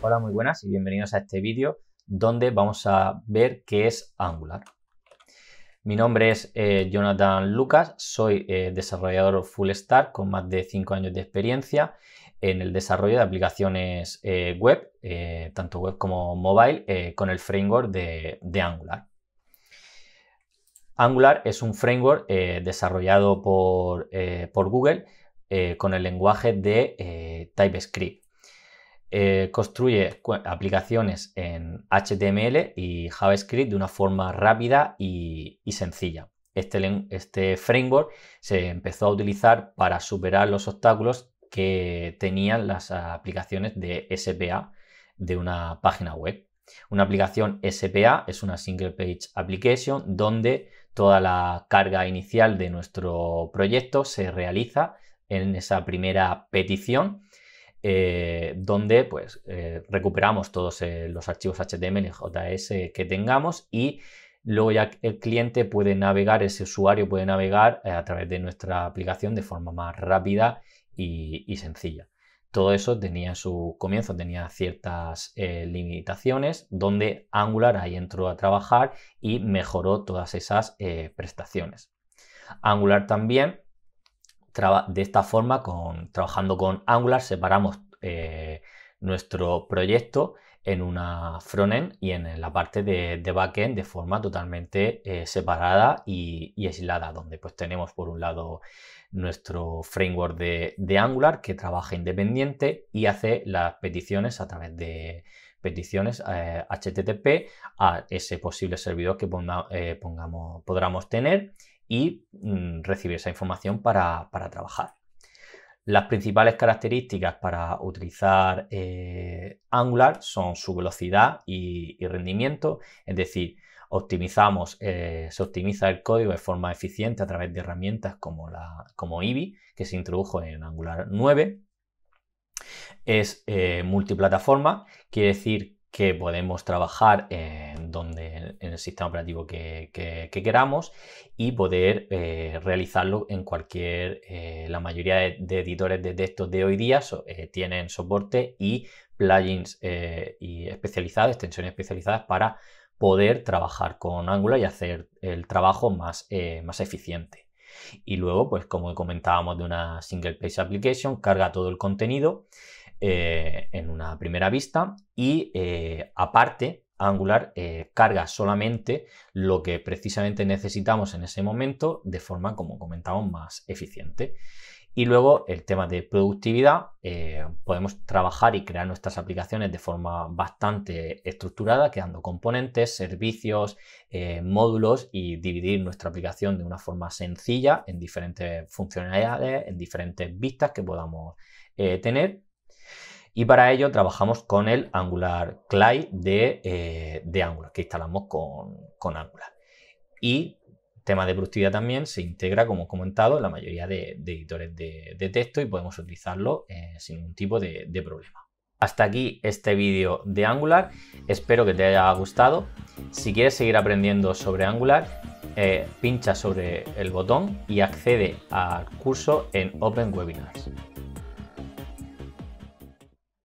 Hola, muy buenas y bienvenidos a este vídeo donde vamos a ver qué es Angular. Mi nombre es eh, Jonathan Lucas, soy eh, desarrollador full stack con más de 5 años de experiencia en el desarrollo de aplicaciones eh, web, tanto web como mobile, con el framework de, Angular. Angular es un framework desarrollado por Google con el lenguaje de TypeScript. Eh, construye aplicaciones en HTML y JavaScript de una forma rápida y, sencilla. Este, este, framework se empezó a utilizar para superar los obstáculos que tenían las aplicaciones de SPA de una página web. Una aplicación SPA es una Single Page Application donde toda la carga inicial de nuestro proyecto se realiza en esa primera petición eh, donde pues, eh, recuperamos todos eh, los archivos HTML y JS que tengamos y luego ya el cliente puede navegar, ese usuario puede navegar a través de nuestra aplicación de forma más rápida y, y sencilla. Todo eso tenía su comienzo, tenía ciertas limitaciones donde Angular ahí entró a trabajar y mejoró todas esas prestaciones. Angular también de esta forma, trabajando con Angular, separamos eh, nuestro proyecto en una frontend y en la parte de, backend de forma totalmente eh, separada y, aislada, donde pues tenemos por un lado nuestro framework de, Angular que trabaja independiente y hace las peticiones a través de peticiones HTTP eh, a ese posible servidor que pongamos, podamos tener y mm, recibir esa información para, trabajar. Las principales características para utilizar eh, Angular son su velocidad y, rendimiento, es decir, optimizamos, eh, se optimiza el código de forma eficiente a través de herramientas como, la, como IBI, que se introdujo en Angular 9. Es eh, multiplataforma, quiere decir que podemos trabajar en donde, en el sistema operativo que, queramos y poder eh, realizarlo en cualquier, eh, la mayoría de, editores de textos de hoy día eh, tienen soporte y plugins y especializados, extensiones especializadas para poder trabajar con Angular y hacer el trabajo más, más eficiente. Y luego, pues como comentábamos de una single page application, carga todo el contenido en una primera vista y aparte Angular eh, carga solamente lo que precisamente necesitamos en ese momento de forma, como comentamos, más eficiente. Y luego el tema de productividad, eh, podemos trabajar y crear nuestras aplicaciones de forma bastante estructurada, creando componentes, servicios, eh, módulos y dividir nuestra aplicación de una forma sencilla en diferentes funcionalidades, en diferentes vistas que podamos tener y para ello trabajamos con el Angular CLI eh, de, Angular, que instalamos con, Angular. Y tema de productividad también se integra, como he comentado, en la mayoría de, editores de, texto y podemos utilizarlo eh, sin ningún tipo de problema. Hasta aquí este vídeo de Angular, espero que te haya gustado. Si quieres seguir aprendiendo sobre Angular, eh, pincha sobre el botón y accede al curso en Open Webinars.